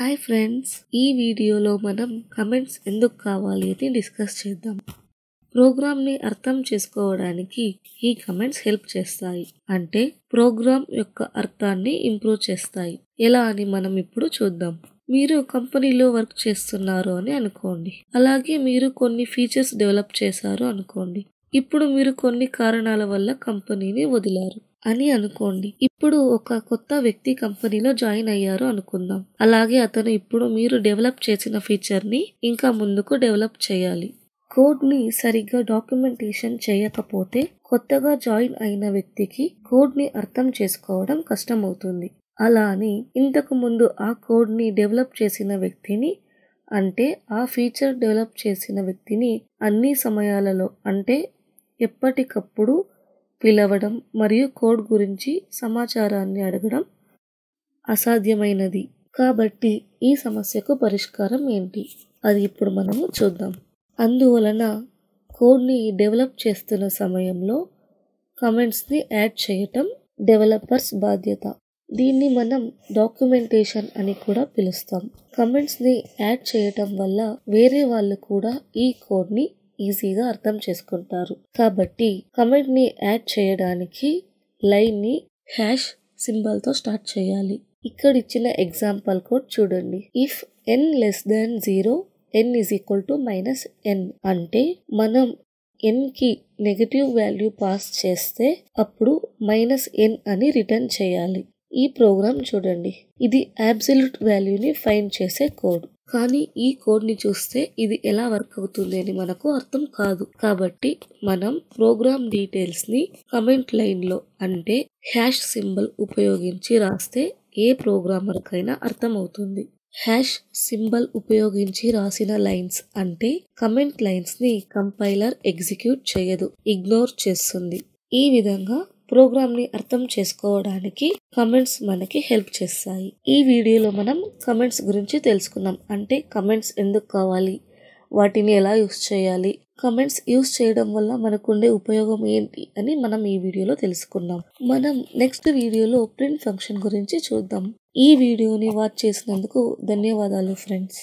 hi friends ఈ వీడియోలో మనం కమెంట్స్ ఎందుకు కావాలి అని డిస్కస్ చేద్దాం ప్రోగ్రామ్ని అర్థం చేసుకోవడానికి ఈ కమెంట్స్ హెల్ప్ చేస్తాయి అంటే ప్రోగ్రామ్ యొక్క అర్థాన్ని ఇంప్రూవ్ చేస్తాయి ఎలా అని మనం ఇప్పుడు చూద్దాం మీరు కంపెనీలో వర్క్ చేస్తున్నారు అని అనుకోండి అలాగే మీరు కొన్ని ఫీచర్స్ డెవలప్ చేశారు అనుకోండి ఇప్పుడు మీరు కొన్ని కారణాల వల్ల కంపెనీని వదిలారు అని అనుకోండి ఇప్పుడు ఒక కొత్త వ్యక్తి కంపెనీలో జాయిన్ అయ్యారు అనుకుందాం అలాగే అతను ఇప్పుడు మీరు డెవలప్ చేసిన ఫీచర్ని ఇంకా ముందుకు డెవలప్ చేయాలి కోడ్ని సరిగ్గా డాక్యుమెంటేషన్ చేయకపోతే కొత్తగా జాయిన్ అయిన వ్యక్తికి కోడ్ని అర్థం చేసుకోవడం కష్టమవుతుంది అలా అని ఇంతకు ముందు ఆ కోడ్ని డెవలప్ చేసిన వ్యక్తిని అంటే ఆ ఫీచర్ డెవలప్ చేసిన వ్యక్తిని అన్ని సమయాలలో అంటే ఎప్పటికప్పుడు పిలవడం మరియు కోడ్ గురించి సమాచారాన్ని అడగడం అసాధ్యమైనది కాబట్టి ఈ సమస్యకు పరిష్కారం ఏంటి అది ఇప్పుడు మనము చూద్దాం అందువలన కోడ్ని డెవలప్ చేస్తున్న సమయంలో కమెంట్స్ని యాడ్ చేయటం డెవలపర్స్ బాధ్యత దీన్ని మనం డాక్యుమెంటేషన్ అని కూడా పిలుస్తాం కమెంట్స్ని యాడ్ చేయటం వల్ల వేరే వాళ్ళు కూడా ఈ కోడ్ని ఈజీగా అర్థం చేసుకుంటారు కాబట్టి కమెంట్ని యాడ్ చేయడానికి లైన్ని హ్యాష్ సింబల్తో స్టార్ట్ చేయాలి ఇక్కడ ఇచ్చిన ఎగ్జాంపుల్ కోడ్ చూడండి if n less than zero n is equal to minus n అంటే మనం ఎన్కి నెగటివ్ వాల్యూ పాస్ చేస్తే అప్పుడు మైనస్ ఎన్ అని రిటర్న్ చేయాలి ఈ ప్రోగ్రామ్ చూడండి ఇది అబ్సల్యూట్ వాల్యూని ఫైన్ చేసే కోడ్ కానీ ఈ కోడ్ని చూస్తే ఇది ఎలా వర్క్ అవుతుంది అని మనకు అర్థం కాదు కాబట్టి మనం ప్రోగ్రామ్ డీటెయిల్స్ని కమెంట్ లైన్లో అంటే హ్యాష్ సింబల్ ఉపయోగించి రాస్తే ఏ అర్థం అర్థమవుతుంది హ్యాష్ సింబల్ ఉపయోగించి రాసిన లైన్స్ అంటే కమెంట్ లైన్స్ని కంపైలర్ ఎగ్జిక్యూట్ చేయదు ఇగ్నోర్ చేస్తుంది ఈ విధంగా ని అర్థం చేసుకోవడానికి కమెంట్స్ మనకి హెల్ప్ చేస్తాయి ఈ వీడియోలో మనం కమెంట్స్ గురించి తెలుసుకుందాం అంటే కమెంట్స్ ఎందుకు కావాలి వాటిని ఎలా యూస్ చేయాలి కమెంట్స్ యూస్ చేయడం వల్ల మనకుండే ఉపయోగం ఏంటి అని మనం ఈ వీడియోలో తెలుసుకుందాం మనం నెక్స్ట్ వీడియోలో ప్రింట్ ఫంక్షన్ గురించి చూద్దాం ఈ వీడియోని వాచ్ చేసినందుకు ధన్యవాదాలు ఫ్రెండ్స్